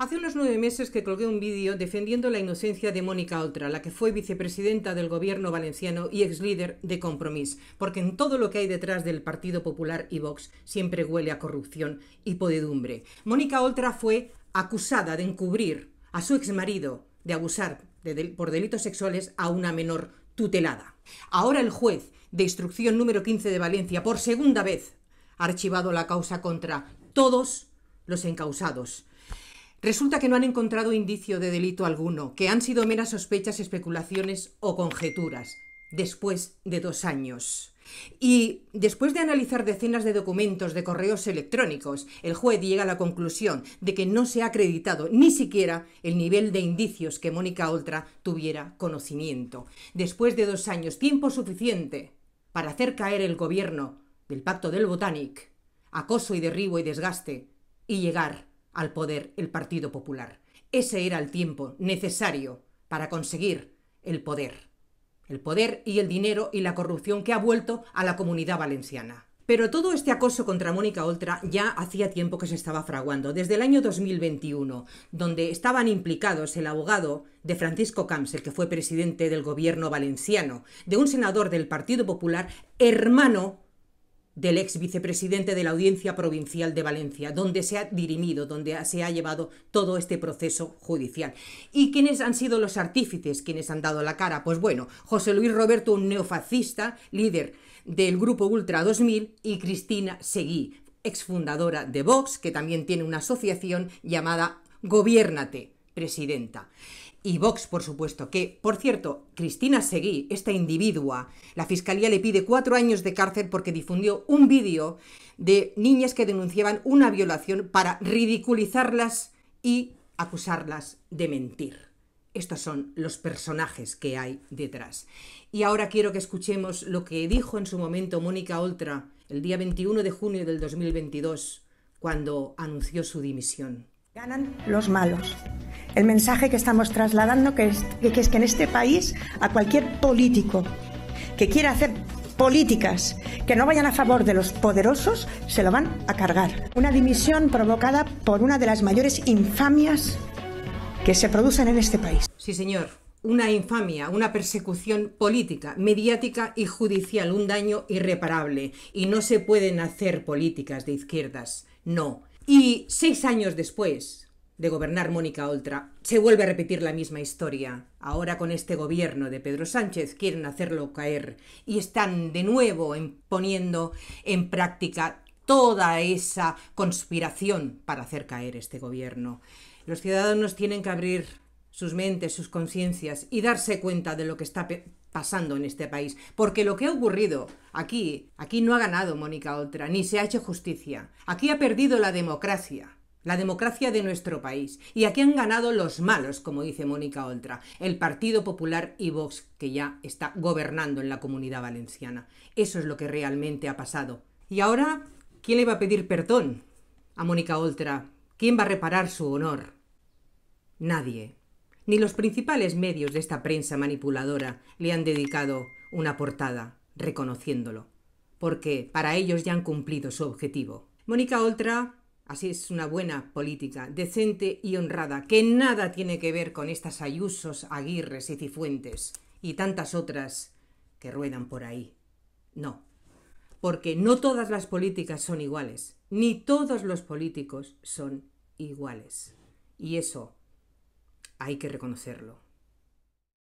Hace unos nueve meses que colgué un vídeo defendiendo la inocencia de Mónica Oltra, la que fue vicepresidenta del gobierno valenciano y ex líder de Compromís, porque en todo lo que hay detrás del Partido Popular y Vox siempre huele a corrupción y podedumbre. Mónica Oltra fue acusada de encubrir a su exmarido de abusar por delitos sexuales a una menor tutelada. Ahora el juez de instrucción número 15 de Valencia, por segunda vez, ha archivado la causa contra todos los encausados Resulta que no han encontrado indicio de delito alguno, que han sido meras sospechas, especulaciones o conjeturas, después de dos años. Y después de analizar decenas de documentos de correos electrónicos, el juez llega a la conclusión de que no se ha acreditado ni siquiera el nivel de indicios que Mónica Oltra tuviera conocimiento. Después de dos años, tiempo suficiente para hacer caer el gobierno del Pacto del Botanic, acoso y derribo y desgaste, y llegar al poder el Partido Popular. Ese era el tiempo necesario para conseguir el poder. El poder y el dinero y la corrupción que ha vuelto a la comunidad valenciana. Pero todo este acoso contra Mónica Oltra ya hacía tiempo que se estaba fraguando, desde el año 2021, donde estaban implicados el abogado de Francisco Camps, el que fue presidente del gobierno valenciano, de un senador del Partido Popular, hermano del ex vicepresidente de la Audiencia Provincial de Valencia, donde se ha dirimido, donde se ha llevado todo este proceso judicial. ¿Y quiénes han sido los artífices, quienes han dado la cara? Pues bueno, José Luis Roberto, un neofascista, líder del grupo Ultra 2000, y Cristina Seguí, exfundadora de Vox, que también tiene una asociación llamada Gobiérnate presidenta. Y Vox, por supuesto, que, por cierto, Cristina Seguí, esta individua, la fiscalía le pide cuatro años de cárcel porque difundió un vídeo de niñas que denunciaban una violación para ridiculizarlas y acusarlas de mentir. Estos son los personajes que hay detrás. Y ahora quiero que escuchemos lo que dijo en su momento Mónica Oltra el día 21 de junio del 2022, cuando anunció su dimisión. Ganan los malos. El mensaje que estamos trasladando que es, que es que en este país a cualquier político que quiera hacer políticas que no vayan a favor de los poderosos se lo van a cargar. Una dimisión provocada por una de las mayores infamias que se producen en este país. Sí, señor. Una infamia, una persecución política, mediática y judicial, un daño irreparable. Y no se pueden hacer políticas de izquierdas. No, y seis años después de gobernar Mónica Oltra, se vuelve a repetir la misma historia. Ahora con este gobierno de Pedro Sánchez quieren hacerlo caer y están de nuevo poniendo en práctica toda esa conspiración para hacer caer este gobierno. Los ciudadanos tienen que abrir sus mentes, sus conciencias y darse cuenta de lo que está pasando en este país. Porque lo que ha ocurrido aquí, aquí no ha ganado Mónica Oltra, ni se ha hecho justicia. Aquí ha perdido la democracia la democracia de nuestro país. Y aquí han ganado los malos, como dice Mónica Oltra, el Partido Popular y Vox, que ya está gobernando en la comunidad valenciana. Eso es lo que realmente ha pasado. Y ahora, ¿quién le va a pedir perdón a Mónica Oltra? ¿Quién va a reparar su honor? Nadie. Ni los principales medios de esta prensa manipuladora le han dedicado una portada reconociéndolo, porque para ellos ya han cumplido su objetivo. Mónica Oltra Así es una buena política, decente y honrada, que nada tiene que ver con estas Ayusos, Aguirres y Cifuentes y tantas otras que ruedan por ahí. No, porque no todas las políticas son iguales, ni todos los políticos son iguales. Y eso hay que reconocerlo.